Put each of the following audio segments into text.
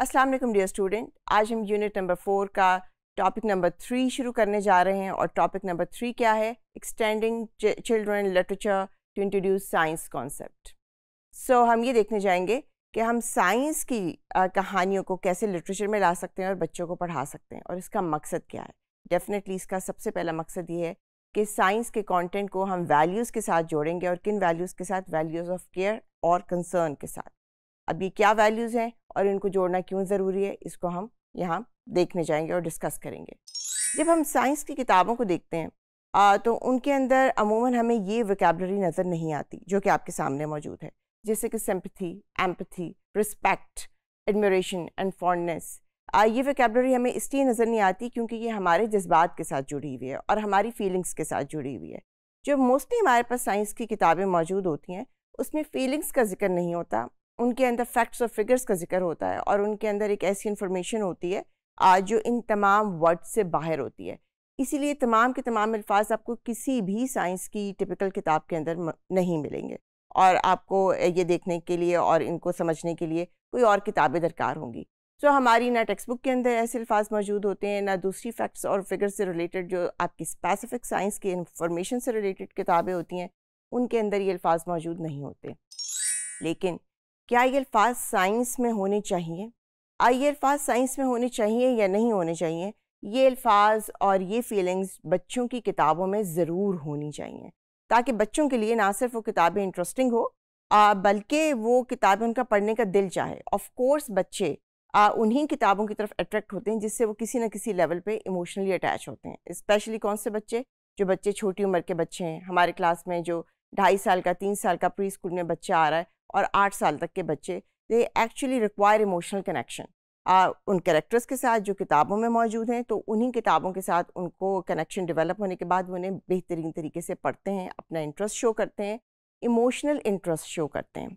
अस्सलाम वालेकुम dear student आज हम यूनिट नंबर फोर का टॉपिक नंबर थ्री शुरू करने जा रहे हैं और टॉपिक नंबर थ्री क्या है extending children literature to introduce science concept so हम ये देखने जाएंगे कि हम साइंस की आ, कहानियों को कैसे लिटरेचर में ला सकते हैं और बच्चों को पढ़ा सकते हैं और इसका मकसद क्या है डेफिनेटली इसका सबसे पहला मकसद ये है कि साइंस के कॉन्टेंट को हम वैल्यूज़ के साथ जोड़ेंगे और किन वैल्यूज़ के साथ वैल्यूज़ ऑफ केयर और कंसर्न के साथ अब ये क्या वैल्यूज़ हैं और इनको जोड़ना क्यों ज़रूरी है इसको हम यहाँ देखने जाएंगे और डिस्कस करेंगे जब हम साइंस की किताबों को देखते हैं आ, तो उनके अंदर अमूमन हमें ये वोकेबलरी नज़र नहीं आती जो कि आपके सामने मौजूद है जैसे कि sympathy empathy respect admiration and fondness ये वोकेबलरी हमें इसलिए नज़र नहीं आती क्योंकि ये हमारे जज्बात के साथ जुड़ी हुई है और हमारी फीलिंग्स के साथ जुड़ी हुई है जो मोस्टली हमारे पास साइंस की किताबें मौजूद होती हैं उसमें फीलिंग्स का जिक्र नहीं होता उनके अंदर फैक्ट्स और फिगर्स का जिक्र होता है और उनके अंदर एक ऐसी इन्फॉर्मेशन होती है आज जो इन तमाम वर्ड से बाहर होती है इसीलिए तमाम के तमाम अल्फाज आपको किसी भी साइंस की टिपिकल किताब के अंदर नहीं मिलेंगे और आपको ये देखने के लिए और इनको समझने के लिए कोई और किताबें दरकार होंगी सो so, हमारी ना टेक्स्ट बुक के अंदर ऐसे अल्फाज मौजूद होते हैं ना दूसरी फैक्ट्स और फिगर्स से रिलेटेड जो आपकी स्पेसिफिक साइंस की इंफॉर्मेशन से रिलेटेड किताबें होती हैं उनके अंदर ये अल्फाज मौजूद नहीं होते लेकिन क्या ये अल्फाज साइंस में होने चाहिए आइए अल्फाज साइंस में होने चाहिए या नहीं होने चाहिए ये अल्फाज और ये फीलिंग्स बच्चों की किताबों में ज़रूर होनी चाहिए ताकि बच्चों के लिए ना सिर्फ वो किताबें इंटरेस्टिंग हो बल्कि वो किताबें उनका पढ़ने का दिल चाहे ऑफकोर्स बच्चे उन्हीं किताबों की तरफ अट्रैक्ट होते हैं जिससे वो किसी न किसी लेवल पे इमोशनली अटैच होते हैं स्पेशली कौन से बच्चे जो बच्चे छोटी उम्र के बच्चे हैं हमारे क्लास में जो ढाई साल का तीन साल का प्री स्कूल में बच्चा आ रहा है और आठ साल तक के बच्चे they actually require emotional connection उन कैरेक्टर्स के साथ जो किताबों में मौजूद हैं तो उन्हीं किताबों के साथ उनको कनेक्शन डेवलप होने के बाद उन्हें बेहतरीन तरीके से पढ़ते हैं अपना इंटरेस्ट शो करते हैं इमोशनल इंटरेस्ट शो करते हैं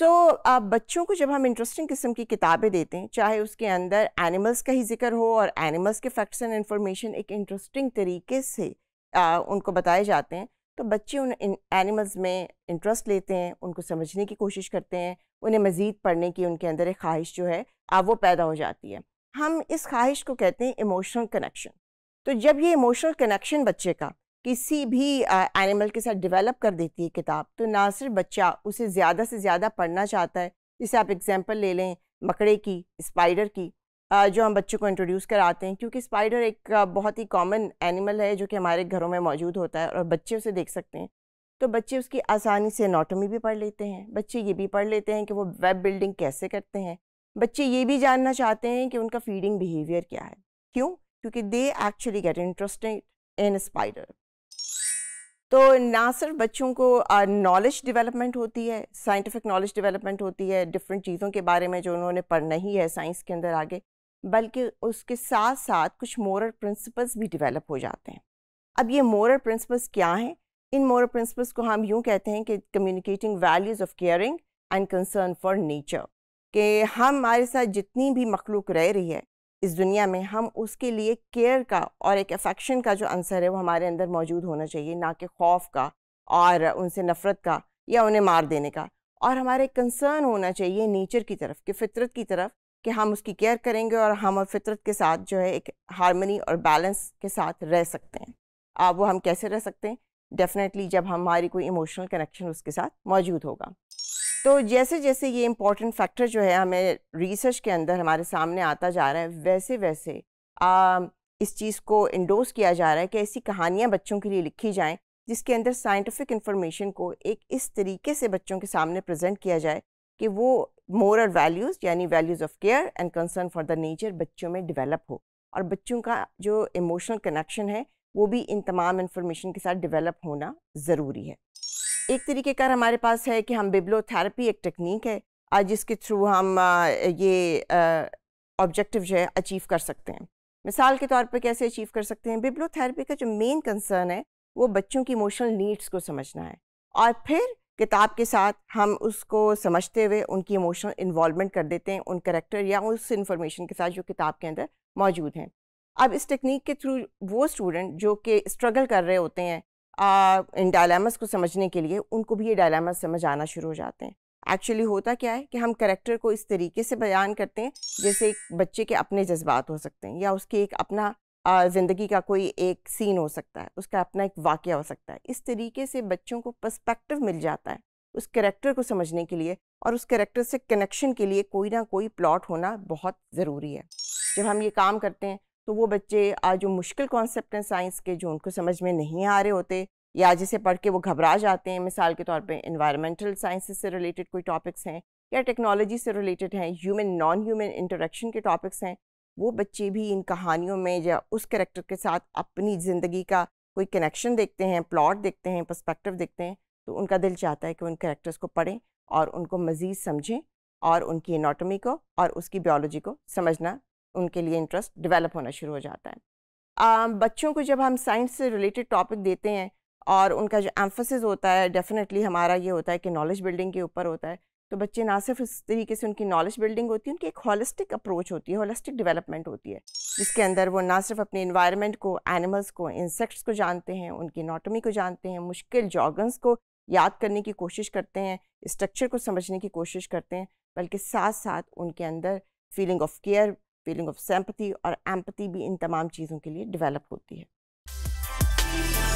सो so, बच्चों को जब हम इंटरेस्टिंग किस्म की किताबें देते हैं चाहे उसके अंदर एनिमल्स का ही जिक्र हो और एनिमल्स के फैक्ट्स एंड इन्फॉर्मेशन एक इंटरेस्टिंग तरीके से आ, उनको बताए जाते हैं तो बच्चे उन एनिमल्स में इंटरेस्ट लेते हैं उनको समझने की कोशिश करते हैं उन्हें मज़ीद पढ़ने की उनके अंदर एक ख्वाहिश जो है अब वो पैदा हो जाती है हम इस ख्वाहिश को कहते हैं इमोशनल कनेक्शन तो जब ये इमोशनल कनेक्शन बच्चे का किसी भी एनिमल के साथ डेवलप कर देती है किताब तो ना सिर्फ बच्चा उसे ज़्यादा से ज़्यादा पढ़ना चाहता है जैसे आप एग्ज़ाम्पल ले लें मकड़े की स्पाइडर की जो हम बच्चों को इंट्रोड्यूस कराते हैं क्योंकि स्पाइडर एक बहुत ही कॉमन एनिमल है जो कि हमारे घरों में मौजूद होता है और बच्चे उसे देख सकते हैं तो बच्चे उसकी आसानी से एनाटॉमी भी पढ़ लेते हैं बच्चे ये भी पढ़ लेते हैं कि वो वेब बिल्डिंग कैसे करते हैं बच्चे ये भी जानना चाहते हैं कि उनका फीडिंग बिहेवियर क्या है क्यों क्योंकि they actually get interested in spider तो ना सिर्फ बच्चों को नॉलेज डेवलपमेंट होती है साइंटिफिक नॉलेज डेवलपमेंट होती है डिफरेंट चीज़ों के बारे में जो उन्होंने पढ़ना ही है साइंस के अंदर आगे बल्कि उसके साथ साथ कुछ मोरल प्रिंसिपल्स भी डेवलप हो जाते हैं अब ये मोरल प्रिंसिपल्स क्या हैं इन मोरल प्रिंसिपल्स को हम यूँ कहते हैं कि communicating values of caring and concern for nature कि हम हमारे साथ जितनी भी मखलूक रह रही है इस दुनिया में हम उसके लिए केयर का और एक अफेक्शन का जो आंसर है वो हमारे अंदर मौजूद होना चाहिए ना कि खौफ का और उनसे नफ़रत का या उन्हें मार देने का और हमारे कंसर्न होना चाहिए नेचर की तरफ कि फितरत की तरफ कि हम उसकी केयर करेंगे और हम और फितरत के साथ जो है एक हारमोनी और बैलेंस के साथ रह सकते हैं आप वो हम कैसे रह सकते हैं डेफिनेटली जब हमारी कोई इमोशनल कनेक्शन उसके साथ मौजूद होगा तो जैसे जैसे ये इम्पॉर्टेंट फैक्टर जो है हमें रिसर्च के अंदर हमारे सामने आता जा रहा है वैसे वैसे आ, इस चीज़ को इंडोस किया जा रहा है कि ऐसी कहानियाँ बच्चों के लिए लिखी जाएँ जिसके अंदर साइंटिफिक इन्फॉर्मेशन को एक इस तरीके से बच्चों के सामने प्रेजेंट किया जाए कि वो मोरल वैल्यूज़ यानी values of care and concern for the nature बच्चों में डेवलप हो और बच्चों का जो इमोशनल कनेक्शन है वो भी इन तमाम इन्फॉर्मेशन के साथ डेवलप होना ज़रूरी है एक तरीके का हमारे पास है कि हम बिब्लोथेरेपी एक टेक्निक है आज जिसके थ्रू हम ये ऑब्जेक्टिव जो है अचीव कर सकते हैं मिसाल के तौर पर कैसे अचीव कर सकते हैं बिब्लोथेरेपी का जो मेन कंसर्न है वो बच्चों की इमोशनल नीड्स को समझना है और फिर किताब के साथ हम उसको समझते हुए उनकी इमोशनल इन्वॉलमेंट कर देते हैं उन करेक्टर या उस इन्फॉर्मेशन के साथ जो किताब के अंदर मौजूद हैं अब इस टेक्निक के थ्रू वो स्टूडेंट जो कि स्ट्रगल कर रहे होते हैं आ, इन डायलामस को समझने के लिए उनको भी ये डायलामस समझ आना शुरू हो जाते हैं एक्चुअली होता क्या है कि हम करेक्टर को इस तरीके से बयान करते हैं जैसे एक बच्चे के अपने जज्बात हो सकते हैं या उसके एक अपना ज़िंदगी का कोई एक सीन हो सकता है उसका अपना एक वाक़ हो सकता है इस तरीके से बच्चों को पर्सपेक्टिव मिल जाता है उस करेक्टर को समझने के लिए और उस करेक्टर से कनेक्शन के लिए कोई ना कोई प्लॉट होना बहुत ज़रूरी है जब हम ये काम करते हैं तो वो बच्चे आज जो मुश्किल कॉन्सेप्ट हैं साइंस के जो उनको समझ में नहीं आ रहे होते या जिसे पढ़ के वो घबरा जाते हैं मिसाल के तौर पे इन्वायरमेंटल साइंस से रिलेटेड कोई टॉपिक्स हैं या टेक्नोलॉजी से रिलेटेड हैं ह्यूमन नॉन ह्यूमन इंटरेक्शन के टॉपिक्स हैं वो बच्चे भी इन कहानियों में या उस करेक्टर के साथ अपनी ज़िंदगी का कोई कनेक्शन देखते हैं प्लॉट देखते हैं पर्सपेक्टिव देखते हैं तो उनका दिल चाहता है कि उन करेक्टर्स को पढ़ें और उनको मज़ीद समझें और उनकी एनाटॉमी को और उसकी बायोलॉजी को समझना उनके लिए इंटरेस्ट डेवलप होना शुरू हो जाता है आ, बच्चों को जब हम साइंस से रिलेटेड टॉपिक देते हैं और उनका जो एम्फोसिस होता है डेफिनेटली हमारा ये होता है कि नॉलेज बिल्डिंग के ऊपर होता है तो बच्चे ना सिर्फ इस तरीके से उनकी नॉलेज बिल्डिंग होती है उनकी एक हॉलिस्टिक अप्रोच होती है हॉलिस्टिक डेवलपमेंट होती है जिसके अंदर वो ना सिर्फ अपने इन्वायरमेंट को एनिमल्स को इंसेक्ट्स को जानते हैं उनकी नोटमी को जानते हैं मुश्किल जॉगन्स को याद करने की कोशिश करते हैं स्ट्रक्चर को समझने की कोशिश करते हैं बल्कि साथ साथ उनके अंदर feeling of care feeling of sympathy और एम्पति भी इन तमाम चीज़ों के लिए डिवेलप होती है